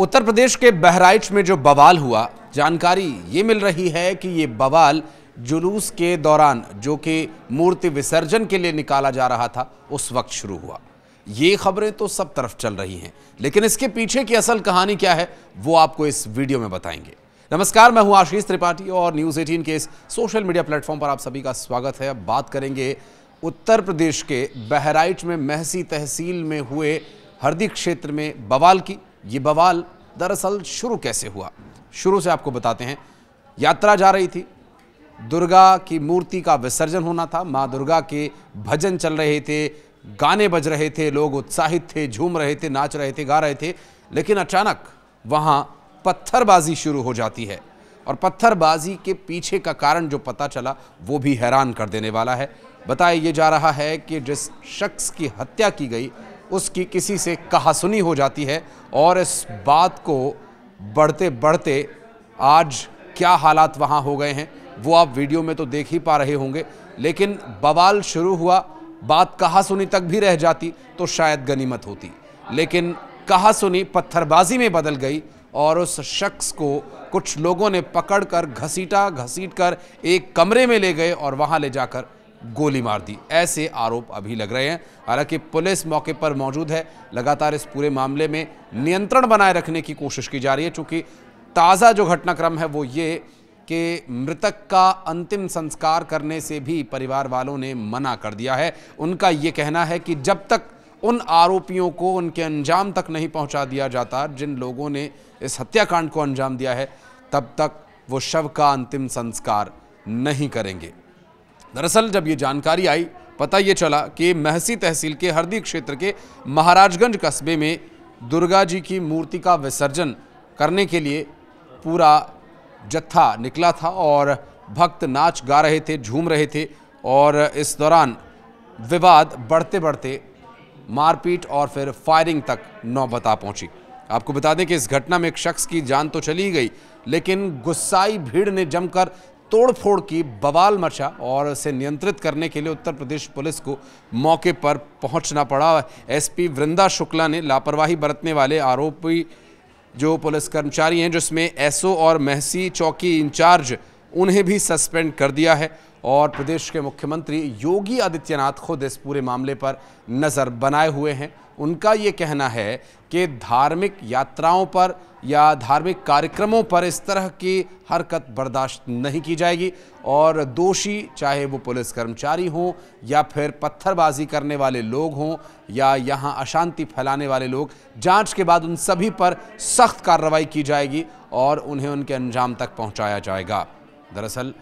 उत्तर प्रदेश के बहराइच में जो बवाल हुआ जानकारी ये मिल रही है कि ये बवाल जुलूस के दौरान जो कि मूर्ति विसर्जन के लिए निकाला जा रहा था उस वक्त शुरू हुआ ये खबरें तो सब तरफ चल रही हैं लेकिन इसके पीछे की असल कहानी क्या है वो आपको इस वीडियो में बताएंगे नमस्कार मैं हूं आशीष त्रिपाठी और न्यूज़ एटीन के इस सोशल मीडिया प्लेटफॉर्म पर आप सभी का स्वागत है अब बात करेंगे उत्तर प्रदेश के बहराइच में महसी तहसील में हुए हरदी क्षेत्र में बवाल की ये बवाल दरअसल शुरू कैसे हुआ शुरू से आपको बताते हैं यात्रा जा रही थी दुर्गा की मूर्ति का विसर्जन होना था माँ दुर्गा के भजन चल रहे थे गाने बज रहे थे लोग उत्साहित थे झूम रहे थे नाच रहे थे गा रहे थे लेकिन अचानक वहाँ पत्थरबाजी शुरू हो जाती है और पत्थरबाजी के पीछे का कारण जो पता चला वो भी हैरान कर देने वाला है बताया ये जा रहा है कि जिस शख्स की हत्या की गई उसकी किसी से कहासुनी हो जाती है और इस बात को बढ़ते बढ़ते आज क्या हालात वहाँ हो गए हैं वो आप वीडियो में तो देख ही पा रहे होंगे लेकिन बवाल शुरू हुआ बात कहासुनी तक भी रह जाती तो शायद गनीमत होती लेकिन कहासुनी पत्थरबाजी में बदल गई और उस शख्स को कुछ लोगों ने पकड़कर घसीटा घसीट कर एक कमरे में ले गए और वहाँ ले जाकर गोली मार दी ऐसे आरोप अभी लग रहे हैं हालांकि पुलिस मौके पर मौजूद है लगातार इस पूरे मामले में नियंत्रण बनाए रखने की कोशिश की जा रही है चूंकि ताज़ा जो घटनाक्रम है वो ये कि मृतक का अंतिम संस्कार करने से भी परिवार वालों ने मना कर दिया है उनका ये कहना है कि जब तक उन आरोपियों को उनके अंजाम तक नहीं पहुंचा दिया जाता जिन लोगों ने इस हत्याकांड को अंजाम दिया है तब तक वो शव का अंतिम संस्कार नहीं करेंगे दरअसल जब ये जानकारी आई पता ये चला कि महसी तहसील के हरदी क्षेत्र के महाराजगंज कस्बे में दुर्गा जी की मूर्ति का विसर्जन करने के लिए पूरा जत्था निकला था और भक्त नाच गा रहे थे झूम रहे थे और इस दौरान विवाद बढ़ते बढ़ते मारपीट और फिर फायरिंग तक नौबत आ पहुंची आपको बता दें कि इस घटना में एक शख्स की जान तो चली गई लेकिन गुस्साई भीड़ ने जमकर तोड़फोड़ की बवाल मचा और इसे नियंत्रित करने के लिए उत्तर प्रदेश पुलिस को मौके पर पहुंचना पड़ा एसपी वृंदा शुक्ला ने लापरवाही बरतने वाले आरोपी जो पुलिस कर्मचारी हैं जिसमें एसओ और महसी चौकी इंचार्ज उन्हें भी सस्पेंड कर दिया है और प्रदेश के मुख्यमंत्री योगी आदित्यनाथ खुद इस पूरे मामले पर नज़र बनाए हुए हैं उनका ये कहना है कि धार्मिक यात्राओं पर या धार्मिक कार्यक्रमों पर इस तरह की हरकत बर्दाश्त नहीं की जाएगी और दोषी चाहे वो पुलिस कर्मचारी हों या फिर पत्थरबाजी करने वाले लोग हों या यहाँ अशांति फैलाने वाले लोग जांच के बाद उन सभी पर सख्त कार्रवाई की जाएगी और उन्हें उनके अंजाम तक पहुँचाया जाएगा दरअसल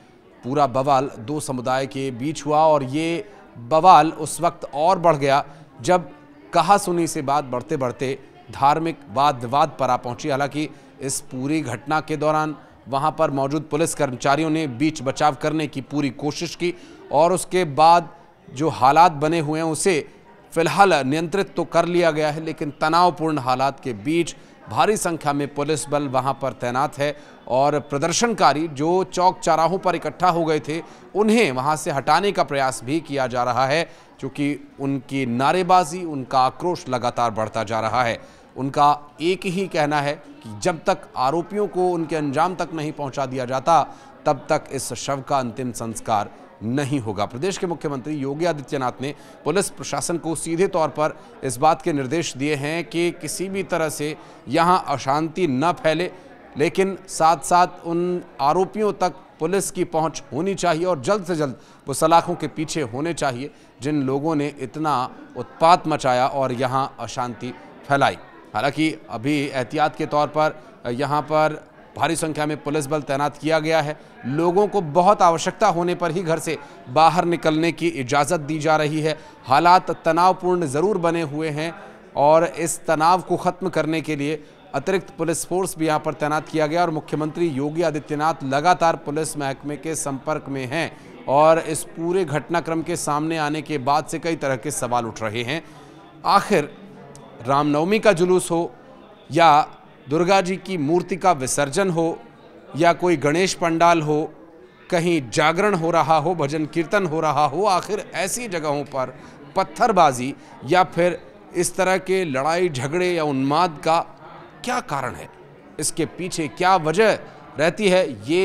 पूरा बवाल दो समुदाय के बीच हुआ और ये बवाल उस वक्त और बढ़ गया जब कहा सुनी से बात बढ़ते बढ़ते धार्मिक वाद विवाद पर आ पहुंची हालांकि इस पूरी घटना के दौरान वहां पर मौजूद पुलिस कर्मचारियों ने बीच बचाव करने की पूरी कोशिश की और उसके बाद जो हालात बने हुए हैं उसे फिलहाल नियंत्रित तो कर लिया गया है लेकिन तनावपूर्ण हालात के बीच भारी संख्या में पुलिस बल वहां पर तैनात है और प्रदर्शनकारी जो चौक चौराहों पर इकट्ठा हो गए थे उन्हें वहां से हटाने का प्रयास भी किया जा रहा है क्योंकि उनकी नारेबाजी उनका आक्रोश लगातार बढ़ता जा रहा है उनका एक ही कहना है कि जब तक आरोपियों को उनके अंजाम तक नहीं पहुँचा दिया जाता तब तक इस शव का अंतिम संस्कार नहीं होगा प्रदेश के मुख्यमंत्री योगी आदित्यनाथ ने पुलिस प्रशासन को सीधे तौर पर इस बात के निर्देश दिए हैं कि किसी भी तरह से यहाँ अशांति न फैले लेकिन साथ साथ उन आरोपियों तक पुलिस की पहुंच होनी चाहिए और जल्द से जल्द वो सलाखों के पीछे होने चाहिए जिन लोगों ने इतना उत्पात मचाया और यहाँ अशांति फैलाई हालांकि अभी एहतियात के तौर पर यहाँ पर भारी संख्या में पुलिस बल तैनात किया गया है लोगों को बहुत आवश्यकता होने पर ही घर से बाहर निकलने की इजाज़त दी जा रही है हालात तनावपूर्ण ज़रूर बने हुए हैं और इस तनाव को ख़त्म करने के लिए अतिरिक्त पुलिस फोर्स भी यहाँ पर तैनात किया गया और मुख्यमंत्री योगी आदित्यनाथ लगातार पुलिस महकमे के संपर्क में हैं और इस पूरे घटनाक्रम के सामने आने के बाद से कई तरह के सवाल उठ रहे हैं आखिर रामनवमी का जुलूस हो या दुर्गा जी की मूर्ति का विसर्जन हो या कोई गणेश पंडाल हो कहीं जागरण हो रहा हो भजन कीर्तन हो रहा हो आखिर ऐसी जगहों पर पत्थरबाजी या फिर इस तरह के लड़ाई झगड़े या उन्माद का क्या कारण है इसके पीछे क्या वजह रहती है ये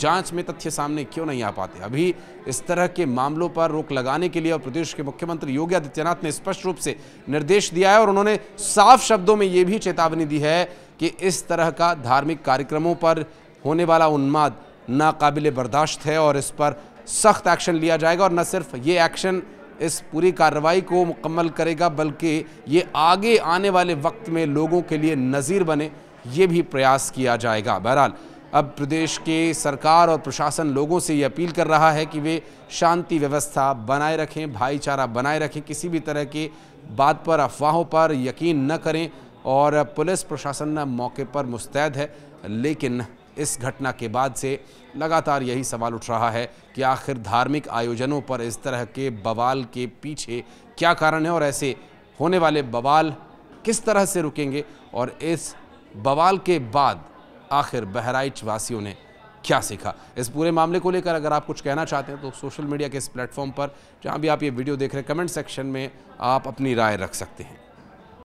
जांच में तथ्य सामने क्यों नहीं आ पाते अभी इस तरह के मामलों पर रोक लगाने के लिए और प्रदेश के मुख्यमंत्री योगी आदित्यनाथ ने स्पष्ट रूप से निर्देश दिया है और उन्होंने साफ शब्दों में ये भी चेतावनी दी है कि इस तरह का धार्मिक कार्यक्रमों पर होने वाला उन्माद नाकबिल बर्दाश्त है और इस पर सख्त एक्शन लिया जाएगा और न सिर्फ ये एक्शन इस पूरी कार्रवाई को मुकम्मल करेगा बल्कि ये आगे आने वाले वक्त में लोगों के लिए नज़ीर बने ये भी प्रयास किया जाएगा बहरहाल अब प्रदेश के सरकार और प्रशासन लोगों से ये अपील कर रहा है कि वे शांति व्यवस्था बनाए रखें भाईचारा बनाए रखें किसी भी तरह की बात पर अफवाहों पर यकीन न करें और पुलिस प्रशासन मौके पर मुस्तैद है लेकिन इस घटना के बाद से लगातार यही सवाल उठ रहा है कि आखिर धार्मिक आयोजनों पर इस तरह के बवाल के पीछे क्या कारण है और ऐसे होने वाले बवाल किस तरह से रुकेंगे और इस बवाल के बाद आखिर बहराइच वासियों ने क्या सीखा इस पूरे मामले को लेकर अगर आप कुछ कहना चाहते हैं तो सोशल मीडिया के इस प्लेटफॉर्म पर जहाँ भी आप ये वीडियो देख रहे हैं कमेंट सेक्शन में आप अपनी राय रख सकते हैं